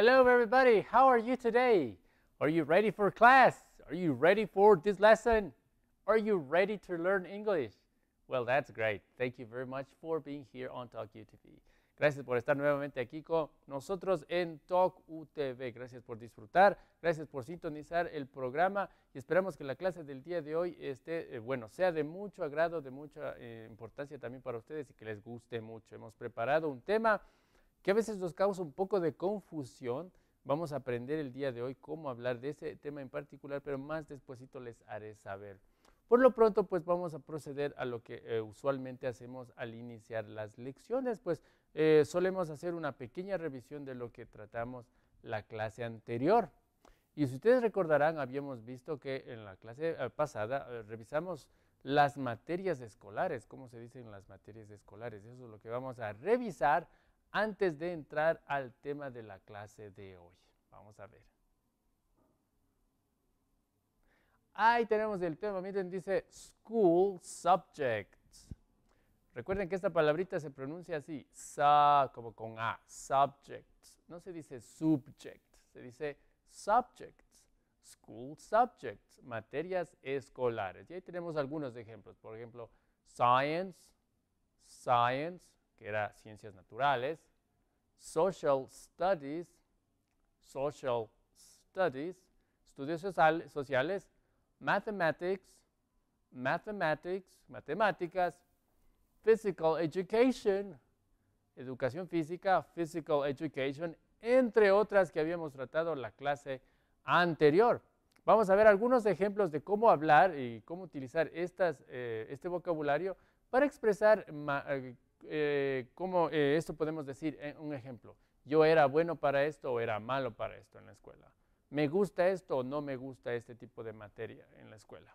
Hello, everybody. How are you today? Are you ready for class? Are you ready for this lesson? Are you ready to learn English? Well, that's great. Thank you very much for being here on Talk UTV. Gracias por estar nuevamente aquí con nosotros en Talk UTV. Gracias por disfrutar, gracias por sintonizar el programa y esperamos que la clase del día de hoy esté, eh, bueno, sea de mucho agrado, de mucha eh, importancia también para ustedes y que les guste mucho. Hemos preparado un tema que a veces nos causa un poco de confusión. Vamos a aprender el día de hoy cómo hablar de ese tema en particular, pero más despuesito les haré saber. Por lo pronto, pues vamos a proceder a lo que eh, usualmente hacemos al iniciar las lecciones, pues eh, solemos hacer una pequeña revisión de lo que tratamos la clase anterior. Y si ustedes recordarán, habíamos visto que en la clase eh, pasada revisamos las materias escolares, cómo se dicen las materias escolares, eso es lo que vamos a revisar antes de entrar al tema de la clase de hoy. Vamos a ver. Ahí tenemos el tema, miren, dice school subjects. Recuerden que esta palabrita se pronuncia así, sa, como con A, subjects. No se dice subject, se dice subjects, school subjects, materias escolares. Y ahí tenemos algunos ejemplos, por ejemplo, science, science, que era ciencias naturales, social studies, social studies, estudios sociales, mathematics, mathematics, matemáticas, physical education, educación física, physical education, entre otras que habíamos tratado en la clase anterior. Vamos a ver algunos ejemplos de cómo hablar y cómo utilizar estas, eh, este vocabulario para expresar eh, eh, ¿cómo eh, esto podemos decir? Eh, un ejemplo, yo era bueno para esto o era malo para esto en la escuela. Me gusta esto o no me gusta este tipo de materia en la escuela.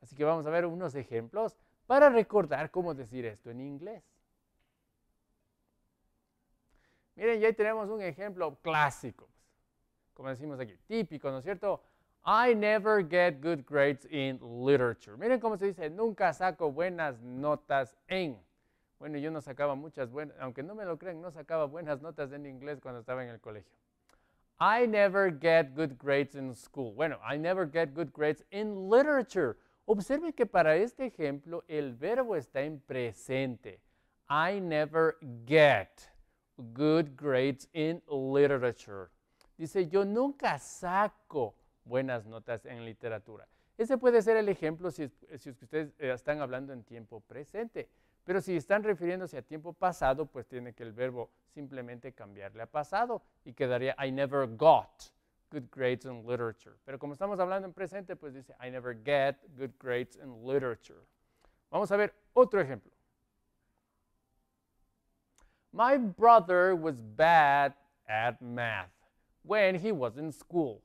Así que vamos a ver unos ejemplos para recordar cómo decir esto en inglés. Miren, ya ahí tenemos un ejemplo clásico, pues, como decimos aquí, típico, ¿no es cierto? I never get good grades in literature. Miren cómo se dice, nunca saco buenas notas en bueno, yo no sacaba muchas buenas, aunque no me lo crean, no sacaba buenas notas en inglés cuando estaba en el colegio. I never get good grades in school. Bueno, I never get good grades in literature. Observe que para este ejemplo el verbo está en presente. I never get good grades in literature. Dice, yo nunca saco buenas notas en literatura. Ese puede ser el ejemplo si, si ustedes eh, están hablando en tiempo presente. Pero si están refiriéndose a tiempo pasado, pues tiene que el verbo simplemente cambiarle a pasado y quedaría I never got good grades in literature. Pero como estamos hablando en presente, pues dice I never get good grades in literature. Vamos a ver otro ejemplo. My brother was bad at math when he was in school.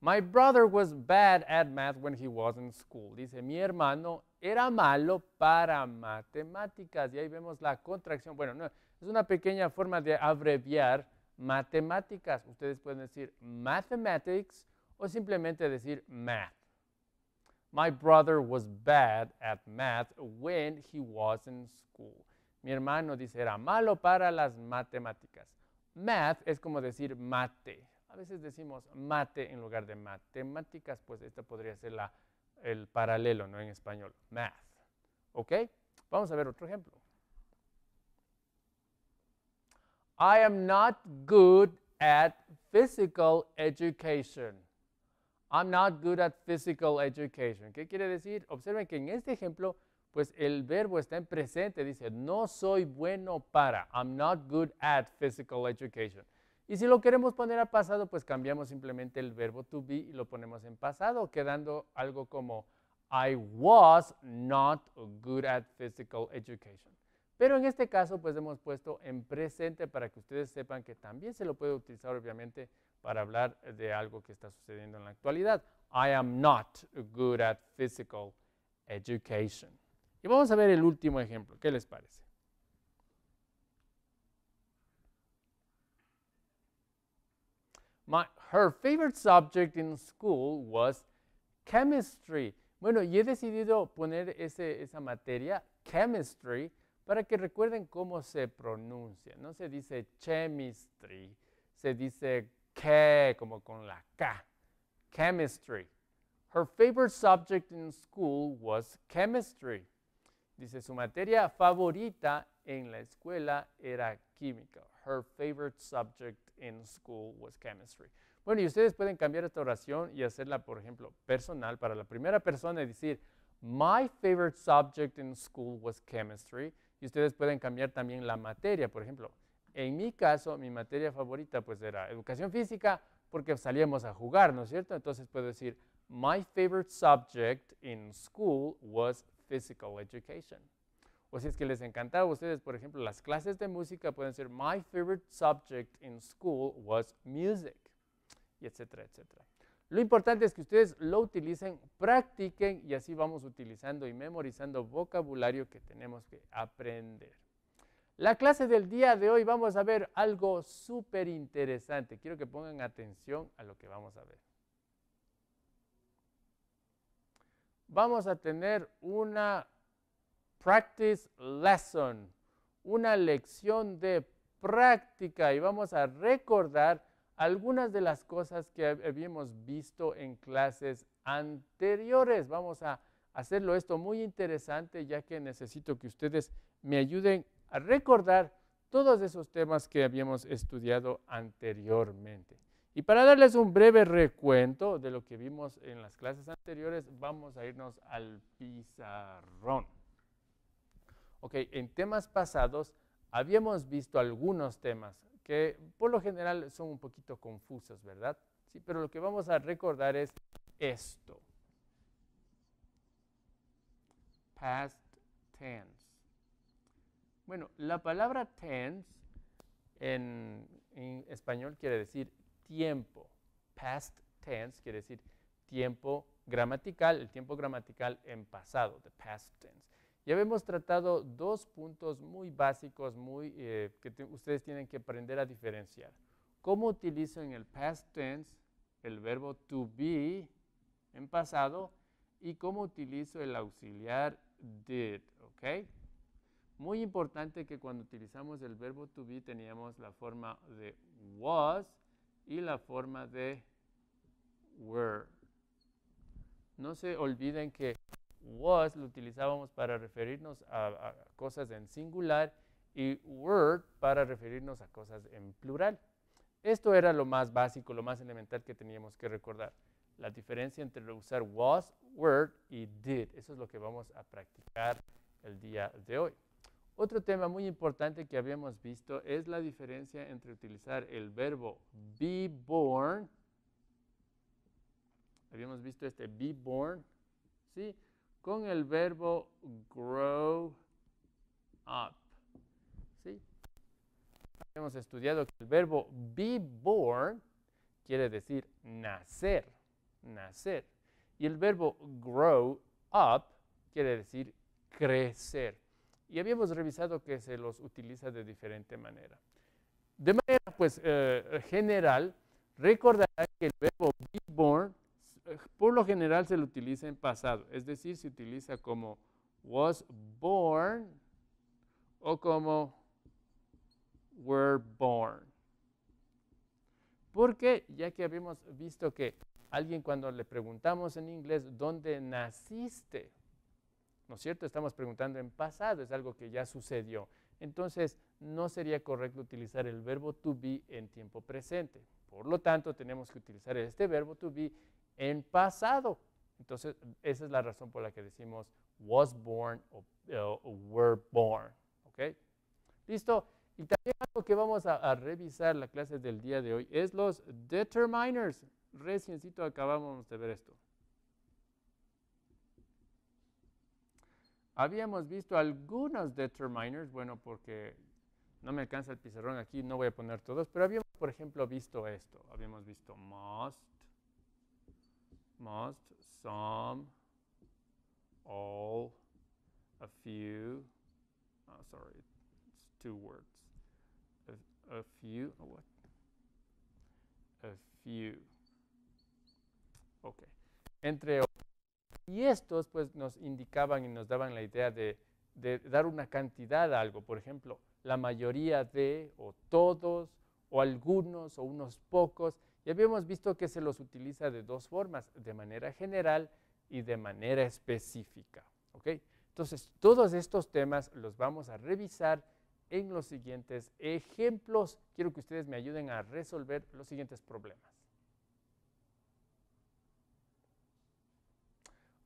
My brother was bad at math when he was in school. Dice, mi hermano era malo para matemáticas. Y ahí vemos la contracción. Bueno, no, es una pequeña forma de abreviar matemáticas. Ustedes pueden decir mathematics o simplemente decir math. My brother was bad at math when he was in school. Mi hermano dice, era malo para las matemáticas. Math es como decir mate. A veces decimos mate en lugar de matemáticas, pues esta podría ser el paralelo, ¿no? En español, math. ¿Ok? Vamos a ver otro ejemplo. I am not good at physical education. I'm not good at physical education. ¿Qué quiere decir? Observen que en este ejemplo, pues el verbo está en presente. Dice, no soy bueno para. I'm not good at physical education. Y si lo queremos poner a pasado, pues cambiamos simplemente el verbo to be y lo ponemos en pasado, quedando algo como I was not good at physical education. Pero en este caso, pues hemos puesto en presente para que ustedes sepan que también se lo puede utilizar, obviamente, para hablar de algo que está sucediendo en la actualidad. I am not good at physical education. Y vamos a ver el último ejemplo. ¿Qué les parece? My, her favorite subject in school was chemistry. Bueno, y he decidido poner ese, esa materia, chemistry, para que recuerden cómo se pronuncia. No se dice chemistry, se dice que, como con la K. Chemistry. Her favorite subject in school was chemistry. Dice, su materia favorita en la escuela era química. Her favorite subject in school was chemistry. Bueno, y ustedes pueden cambiar esta oración y hacerla, por ejemplo, personal para la primera persona y decir, my favorite subject in school was chemistry. Y ustedes pueden cambiar también la materia, por ejemplo. En mi caso, mi materia favorita pues era educación física porque salíamos a jugar, ¿no es cierto? Entonces puedo decir, my favorite subject in school was physical education o pues, si es que les encantaba a ustedes, por ejemplo, las clases de música pueden ser My favorite subject in school was music, y etcétera, etcétera. Lo importante es que ustedes lo utilicen, practiquen y así vamos utilizando y memorizando vocabulario que tenemos que aprender. La clase del día de hoy vamos a ver algo súper interesante. Quiero que pongan atención a lo que vamos a ver. Vamos a tener una practice lesson, una lección de práctica y vamos a recordar algunas de las cosas que habíamos visto en clases anteriores. Vamos a hacerlo esto muy interesante ya que necesito que ustedes me ayuden a recordar todos esos temas que habíamos estudiado anteriormente. Y para darles un breve recuento de lo que vimos en las clases anteriores, vamos a irnos al pizarrón. Ok, en temas pasados habíamos visto algunos temas que por lo general son un poquito confusos, ¿verdad? Sí, pero lo que vamos a recordar es esto. Past tense. Bueno, la palabra tense en, en español quiere decir tiempo. Past tense quiere decir tiempo gramatical, el tiempo gramatical en pasado, the past tense. Ya hemos tratado dos puntos muy básicos muy, eh, que ustedes tienen que aprender a diferenciar. Cómo utilizo en el past tense el verbo to be en pasado y cómo utilizo el auxiliar did, Okay. Muy importante que cuando utilizamos el verbo to be teníamos la forma de was y la forma de were. No se olviden que was lo utilizábamos para referirnos a, cosas en singular y were para referirnos a cosas en plural. Esto era lo más básico, lo más elemental que teníamos que recordar. La diferencia entre usar was, were y did. Eso es lo que vamos a practicar el día de hoy. Otro tema muy importante que habíamos visto es la diferencia entre utilizar el verbo be born. Habíamos visto este be born, ¿sí? con el verbo grow up. ¿Sí? Hemos estudiado que el verbo be born quiere decir nacer, nacer. Y el verbo grow up quiere decir crecer. Y habíamos revisado que se los utiliza de diferente manera. De manera pues eh, general, recordar que el verbo be born lo general se lo utiliza en pasado, es decir, se utiliza como was born o como were born. ¿Por qué? ya que habíamos visto que alguien cuando le preguntamos en inglés, ¿dónde naciste? ¿No es cierto? Estamos preguntando en pasado, es algo que ya sucedió. Entonces, no sería correcto utilizar el verbo to be en tiempo presente. Por lo tanto, tenemos que utilizar este verbo to be en pasado. Entonces, esa es la razón por la que decimos was born o, were born. ¿Ok? ¿Listo? Y también algo que vamos a, a, revisar la clase del día de hoy es los determiners. Reciencito acabamos de ver esto. Habíamos visto algunos determiners, bueno, porque no me alcanza el pizarrón aquí, no voy a poner todos, pero habíamos, por ejemplo, visto esto. Habíamos visto must, must, some, all, a few, oh, sorry, it's two words, a, few, oh, what? A few. Ok. Entre y estos pues nos indicaban y nos daban la idea de, de dar una cantidad a algo, por ejemplo, la mayoría de, o todos, o algunos, o unos pocos, ya habíamos visto que se los utiliza de dos formas, de manera general y de manera específica. Entonces, todos estos temas los vamos a revisar en los siguientes ejemplos. Quiero que ustedes me ayuden a resolver los siguientes problemas.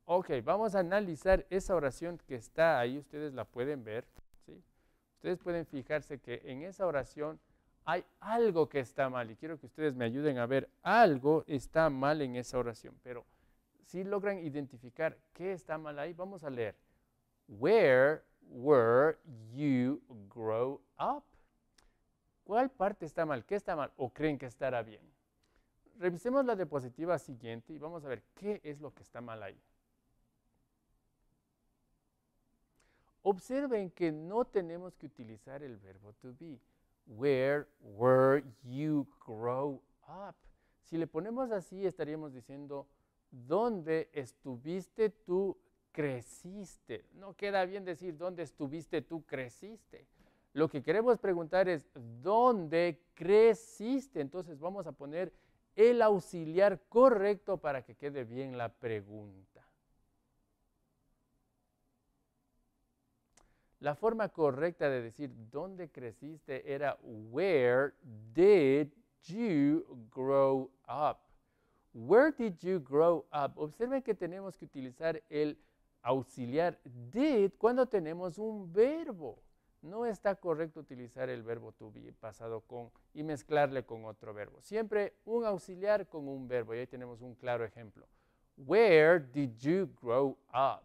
Ok, vamos a analizar esa oración que está ahí, ustedes la pueden ver. Ustedes pueden fijarse que en esa oración hay algo que está mal y quiero que ustedes me ayuden a ver, algo está mal en esa oración, pero si logran identificar qué está mal ahí, vamos a leer. Where were you grow up? ¿Cuál parte está mal? ¿Qué está mal? ¿O creen que estará bien? Revisemos la diapositiva siguiente y vamos a ver qué es lo que está mal ahí. Observen que no tenemos que utilizar el verbo to be where were you grow up? Si le ponemos así, estaríamos diciendo, ¿dónde estuviste tú creciste? No queda bien decir, ¿dónde estuviste tú creciste? Lo que queremos preguntar es, ¿dónde creciste? Entonces vamos a poner el auxiliar correcto para que quede bien la pregunta. La forma correcta de decir dónde creciste era where did you grow up? Where did you grow up? Observen que tenemos que utilizar el auxiliar did cuando tenemos un verbo. No está correcto utilizar el verbo to be pasado con y mezclarle con otro verbo. Siempre un auxiliar con un verbo. Y ahí tenemos un claro ejemplo. Where did you grow up?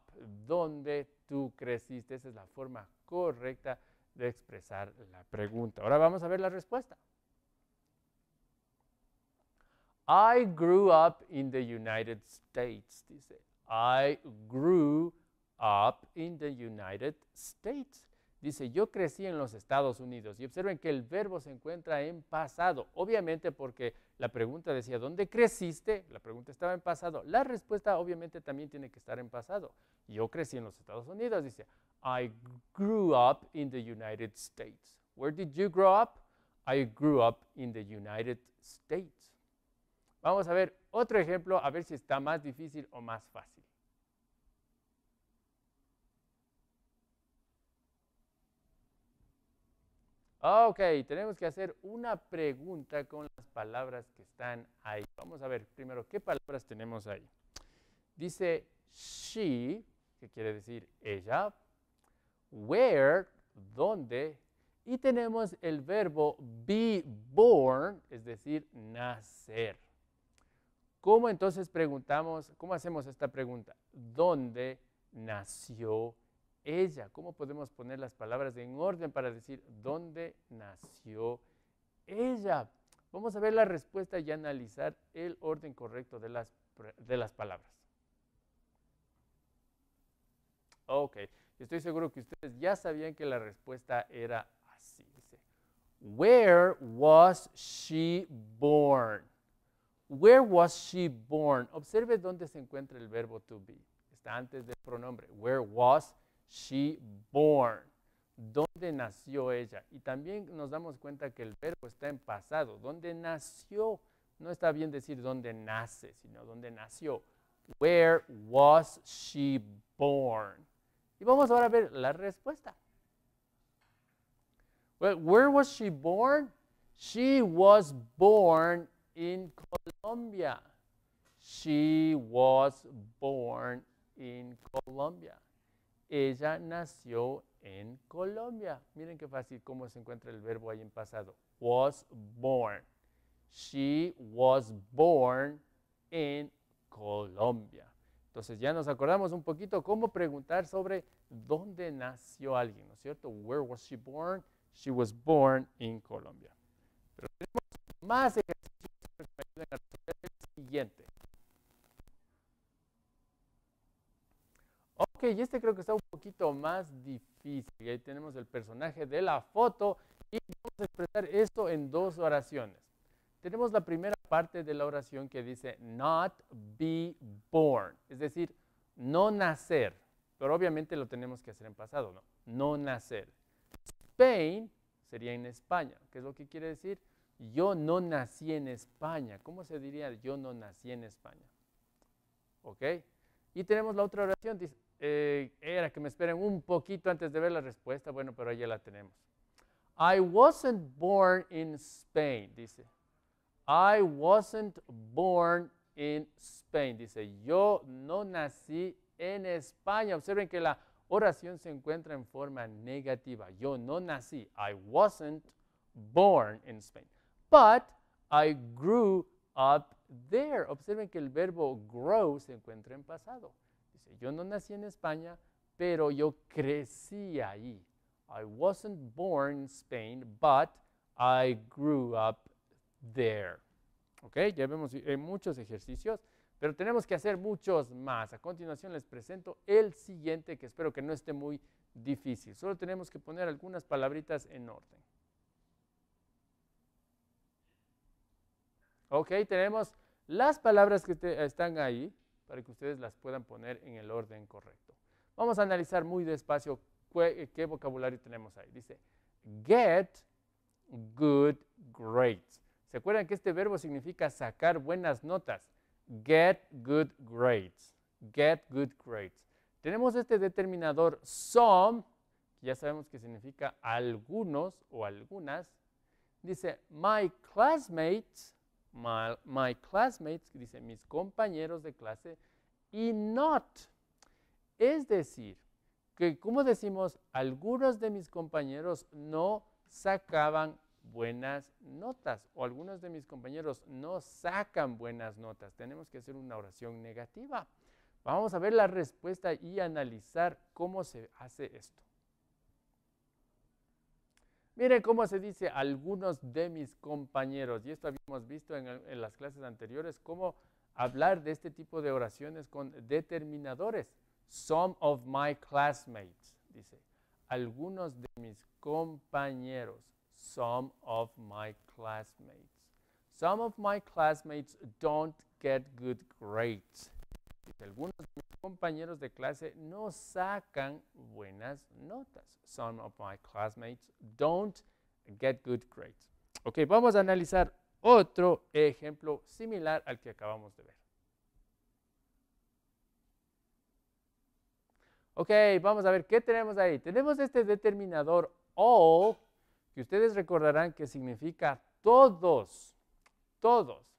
¿Dónde tú creciste. Esa es la forma correcta de expresar la pregunta. Ahora vamos a ver la respuesta. I grew up in the United States, dice. I grew up in the United States. Dice, yo crecí en los Estados Unidos. Y observen que el verbo se encuentra en pasado. Obviamente porque la pregunta decía, ¿dónde creciste? La pregunta estaba en pasado. La respuesta obviamente también tiene que estar en pasado. Yo crecí en los Estados Unidos. Dice, I grew up in the United States. Where did you grow up? I grew up in the United States. Vamos a ver otro ejemplo, a ver si está más difícil o más fácil. Ah, ok, tenemos que hacer una pregunta con las palabras que están ahí. Vamos a ver primero qué palabras tenemos ahí. Dice she, que quiere decir ella, where, dónde, y tenemos el verbo be born, es decir, nacer. ¿Cómo entonces preguntamos, cómo hacemos esta pregunta? ¿Dónde nació ella, ¿cómo podemos poner las palabras en orden para decir dónde nació ella? Vamos a ver la respuesta y analizar el orden correcto de las, palabras. Ok, estoy seguro que ustedes ya sabían que la respuesta era así. Where was she born? Where was she born? Observe dónde se encuentra el verbo to be. Está antes del pronombre. Where was she born. ¿Dónde nació ella? Y también nos damos cuenta que el verbo está en pasado. ¿Dónde nació? No está bien decir dónde nace, sino dónde nació. Where was she born? Y vamos ahora a ver la respuesta. Well, where was she born? She was born in Colombia. She was born in Colombia. Ella nació en Colombia. Miren qué fácil cómo se encuentra el verbo ahí en pasado. Was born. She was born in Colombia. Entonces ya nos acordamos un poquito cómo preguntar sobre dónde nació alguien, ¿no es cierto? Where was she born? She was born in Colombia. Pero tenemos más ejercicios que nos ayudan a el siguiente. Ok, y este creo que está un poquito más difícil. Y ahí tenemos el personaje de la foto y vamos a expresar esto en dos oraciones. Tenemos la primera parte de la oración que dice not be born, es decir, no nacer. Pero obviamente lo tenemos que hacer en pasado, ¿no? No nacer. Spain sería en España. ¿Qué es lo que quiere decir? Yo no nací en España. ¿Cómo se diría yo no nací en España? ¿Ok? Y tenemos la otra oración, dice, eh, era que me esperen un poquito antes de ver la respuesta. Bueno, pero ya la tenemos. I wasn't born in Spain, dice. I wasn't born in Spain, dice. Yo no nací en España. Observen que la oración se encuentra en forma negativa. Yo no nací. I wasn't born in Spain. But I grew up there. Observen que el verbo grow se encuentra en pasado yo no nací en España, pero yo crecí ahí. I wasn't born in Spain, but I grew up there. ¿Ok? Ya vemos eh, muchos ejercicios, pero tenemos que hacer muchos más. A continuación les presento el siguiente, que espero que no esté muy difícil. Solo tenemos que poner algunas palabritas en orden. Ok, tenemos las palabras que están ahí para que ustedes las puedan poner en el orden correcto. Vamos a analizar muy despacio eh, qué, vocabulario tenemos ahí. Dice, get good grades. ¿Se acuerdan que este verbo significa sacar buenas notas? Get good grades. Get good grades. Tenemos este determinador some, que ya sabemos que significa algunos o algunas. Dice, my classmates my, classmates, dice mis compañeros de clase, y not. Es decir, que como decimos, algunos de mis compañeros no sacaban buenas notas o algunos de mis compañeros no sacan buenas notas. Tenemos que hacer una oración negativa. Vamos a ver la respuesta y analizar cómo se hace esto. Mire cómo se dice algunos de mis compañeros, y esto habíamos visto en, en las clases anteriores, cómo hablar de este tipo de oraciones con determinadores. Some of my classmates, dice. Algunos de mis compañeros. Some of my classmates. Some of my classmates don't get good grades algunos de mis compañeros de clase no sacan buenas notas. Some of my classmates don't get good grades. Ok, vamos a analizar otro ejemplo similar al que acabamos de ver. Ok, vamos a ver qué tenemos ahí. Tenemos este determinador all, que ustedes recordarán que significa todos, todos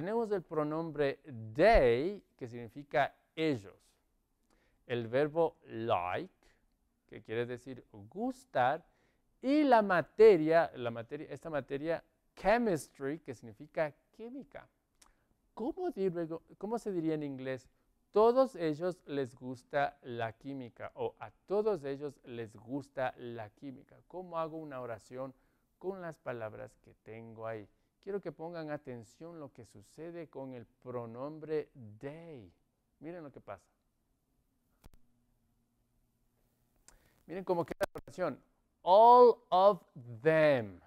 tenemos el pronombre they, que significa ellos. El verbo like, que quiere decir gustar. Y la materia, la materia esta materia chemistry, que significa química. ¿Cómo, digo, ¿Cómo se diría en inglés? Todos ellos les gusta la química o a todos ellos les gusta la química. ¿Cómo hago una oración con las palabras que tengo ahí? Quiero que pongan atención lo que sucede con el pronombre they. Miren lo que pasa. Miren cómo queda la oración. All of them.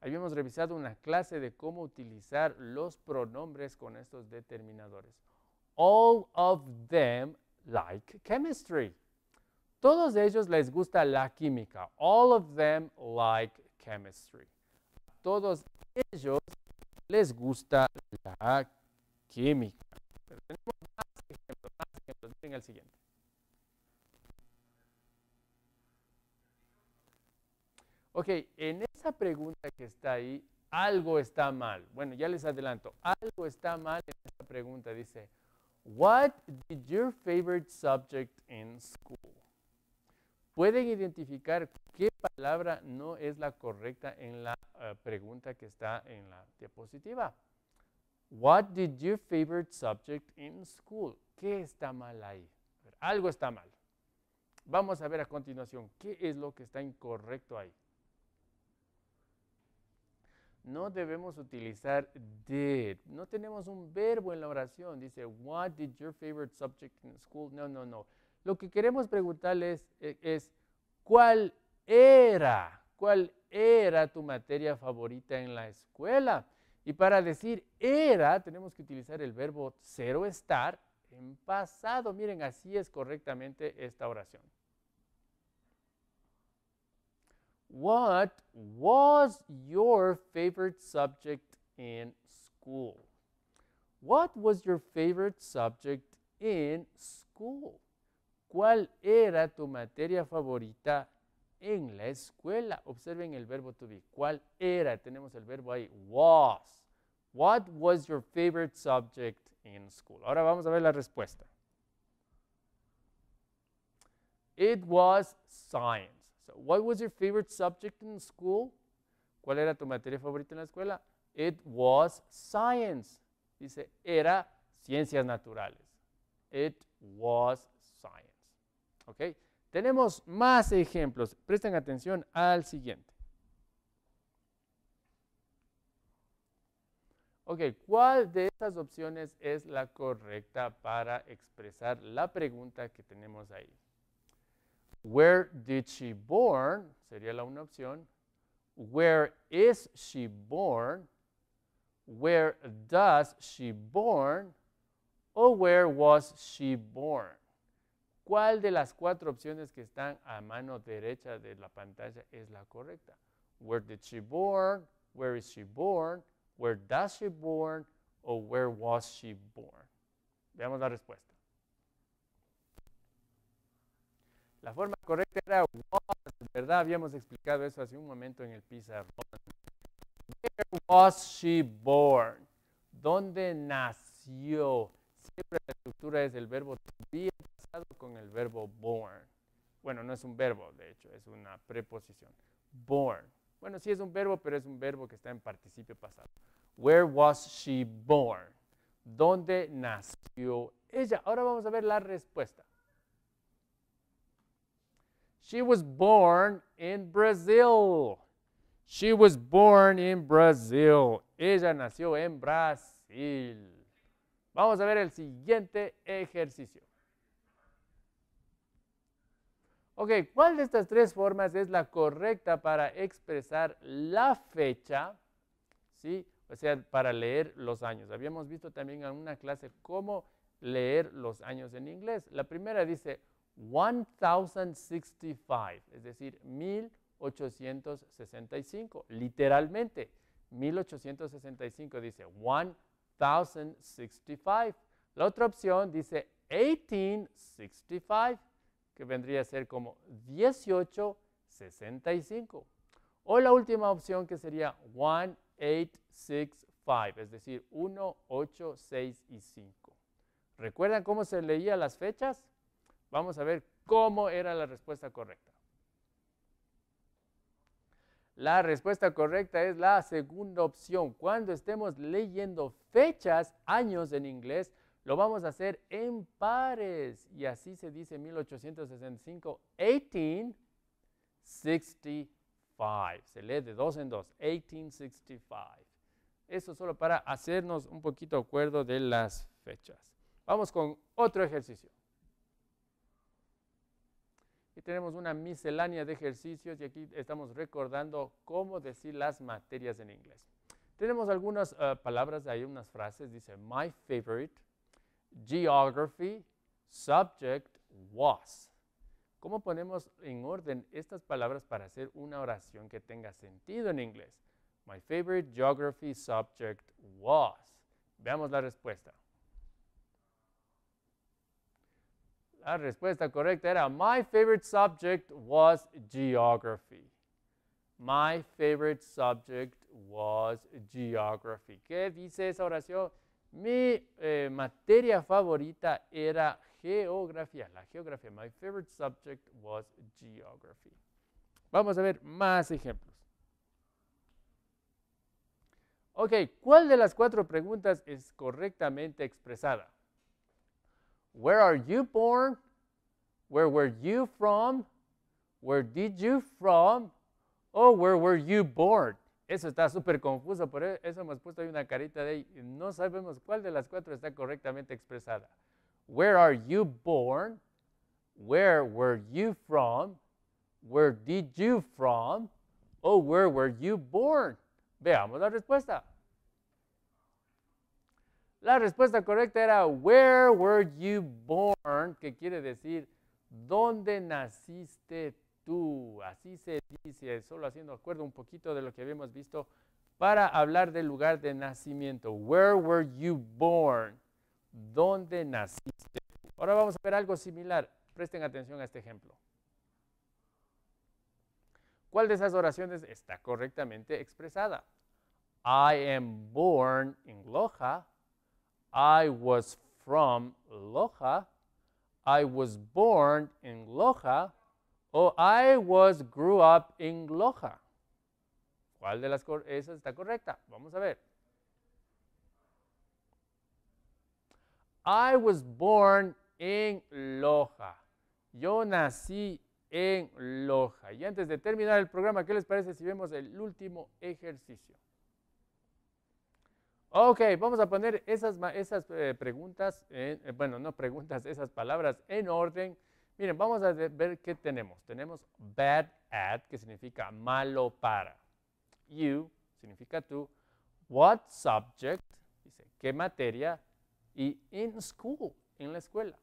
Habíamos revisado una clase de cómo utilizar los pronombres con estos determinadores. All of them like chemistry. Todos ellos les gusta la química. All of them like chemistry todos ellos les gusta la química. tenemos más ejemplos, más ejemplos. Miren el siguiente. Ok, en esa pregunta que está ahí, algo está mal. Bueno, ya les adelanto, algo está mal en esta pregunta. Dice, What did your favorite subject in school? pueden identificar qué palabra no es la correcta en la eh, pregunta que está en la diapositiva. What did your favorite subject in school? ¿Qué está mal ahí? algo está mal. Vamos a ver a continuación qué es lo que está incorrecto ahí. No debemos utilizar did. No tenemos un verbo en la oración. Dice, what did your favorite subject in school? No, no, no. Lo que queremos preguntarles e, es, ¿cuál era? ¿Cuál era tu materia favorita en la escuela? Y para decir era, tenemos que utilizar el verbo o estar en pasado. Miren, así es correctamente esta oración. What was your favorite subject in school? What was your favorite subject in school? ¿Cuál era tu materia favorita en la escuela? Observen el verbo to be. ¿Cuál era? Tenemos el verbo ahí, was. What was your favorite subject in school? Ahora vamos a ver la respuesta. It was science. So, what was your favorite subject in school? ¿Cuál era tu materia favorita en la escuela? It was science. Dice, era ciencias naturales. It was tenemos más ejemplos. Presten atención al siguiente. Ok, ¿cuál de estas opciones es la correcta para expresar la pregunta que tenemos ahí? Where did she born? Sería la una opción. Where is she born? Where does she born? O where was she born? ¿Cuál de las cuatro opciones que están a mano derecha de la pantalla es la correcta? Where did she born? Where is she born? Where does she born? O where was she born? Veamos la respuesta. La forma correcta era was, ¿verdad? Habíamos explicado eso hace un momento en el pizarrón. Where was she born? ¿Dónde nació? Siempre la estructura es el verbo to be con el verbo born. Bueno, no es un verbo, de hecho, es una preposición. Born. Bueno, sí es un verbo, pero es un verbo que está en participio pasado. Where was she born? ¿Dónde nació ella? Ahora vamos a ver la respuesta. She was born in Brazil. She was born in Brazil. Ella nació en Brasil. Vamos a ver el siguiente ejercicio. Ok, ¿cuál de estas tres formas es la correcta para expresar la fecha? ¿Sí? O sea, para leer los años. Habíamos visto también en una clase cómo leer los años en inglés. La primera dice 1065, es decir, 1865, literalmente. 1865 dice 1065. La otra opción dice 1865 que vendría a ser como 1865. O la última opción que sería 1865, es decir, 1, 8, 6 y 5. ¿Recuerdan cómo se leía las fechas? Vamos a ver cómo era la respuesta correcta. La respuesta correcta es la segunda opción. Cuando estemos leyendo fechas, años en inglés, lo vamos a hacer en pares. Y así se dice en 1865, 1865. Se lee de dos en dos, 1865. Eso solo para hacernos un poquito acuerdo de las fechas. Vamos con otro ejercicio. Y tenemos una miscelánea de ejercicios y aquí estamos recordando cómo decir las materias en inglés. Tenemos algunas eh, palabras, hay unas frases, dice my favorite, geography, subject, was. ¿Cómo ponemos en orden estas palabras para hacer una oración que tenga sentido en inglés? My favorite geography subject was. Veamos la respuesta. La respuesta correcta era My favorite subject was geography. My favorite subject was geography. ¿Qué dice esa oración? Mi eh, materia favorita era geografía, la geografía. My favorite subject was geography. Vamos a ver más ejemplos. Ok, ¿cuál de las cuatro preguntas es correctamente expresada? Where are you born? Where were you from? Where did you from? Oh, where were you born? Eso está súper confuso, por e, eso hemos puesto ahí una carita de ahí. No sabemos cuál de las cuatro está correctamente expresada. Where are you born? Where were you from? Where did you from? Oh, where were you born? Veamos la respuesta. La respuesta correcta era Where were you born? Que quiere decir ¿Dónde naciste tú. Así se dice, solo haciendo acuerdo un poquito de lo que habíamos visto para hablar del lugar de nacimiento. Where were you born? ¿Dónde naciste? Ahora vamos a ver algo similar. Presten atención a este ejemplo. ¿Cuál de esas oraciones está correctamente expresada? I am born in Loja. I was from Loja. I was born in Loja. O I was grew up in Loja. ¿Cuál de las esas está correcta? Vamos a ver. I was born in Loja. Yo nací en Loja. Y antes de terminar el programa, ¿qué les parece si vemos el último ejercicio? Ok, vamos a poner esas, eh, preguntas, eh, bueno, no preguntas, esas palabras en orden Miren, vamos a ver qué tenemos. Tenemos bad at, que significa malo para. You significa tú. What subject, dice, qué materia. Y in school, en la escuela.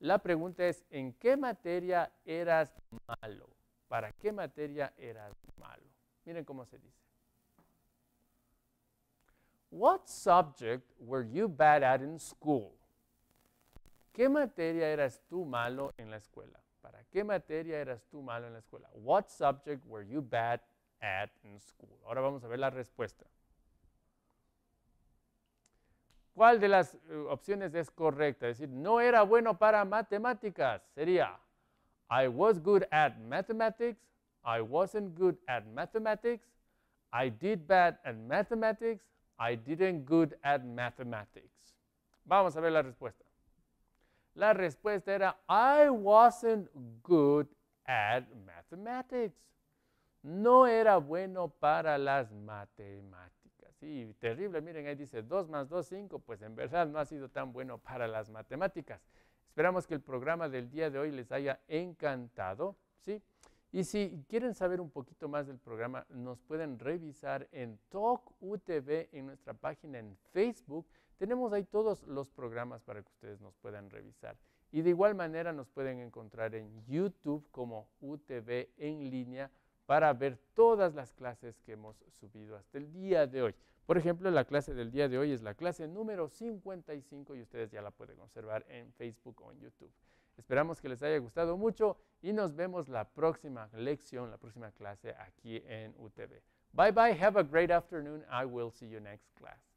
La pregunta es, ¿en qué materia eras malo? ¿Para qué materia eras malo? Miren cómo se dice. What subject were you bad at in school? ¿Qué materia eras tú malo en la escuela? ¿Para qué materia eras tú malo en la escuela? What subject were you bad at in school? Ahora vamos a ver la respuesta. ¿Cuál de las eh, opciones es correcta? Es decir, no era bueno para matemáticas. Sería, I was good at mathematics, I wasn't good at mathematics, I did bad at mathematics, I didn't good at mathematics. Vamos a ver la respuesta. La respuesta era, I wasn't good at mathematics. No era bueno para las matemáticas. Sí, terrible, miren, ahí dice 2 más 2, 5, pues en verdad no ha sido tan bueno para las matemáticas. Esperamos que el programa del día de hoy les haya encantado, ¿sí? Y si quieren saber un poquito más del programa, nos pueden revisar en Talk UTV en nuestra página en Facebook. Tenemos ahí todos los programas para que ustedes nos puedan revisar. Y de igual manera nos pueden encontrar en YouTube como UTV en línea para ver todas las clases que hemos subido hasta el día de hoy. Por ejemplo, la clase del día de hoy es la clase número 55 y ustedes ya la pueden observar en Facebook o en YouTube. Esperamos que les haya gustado mucho y nos vemos la próxima lección, la próxima clase aquí en UTV. Bye bye, have a great afternoon. I will see you next class.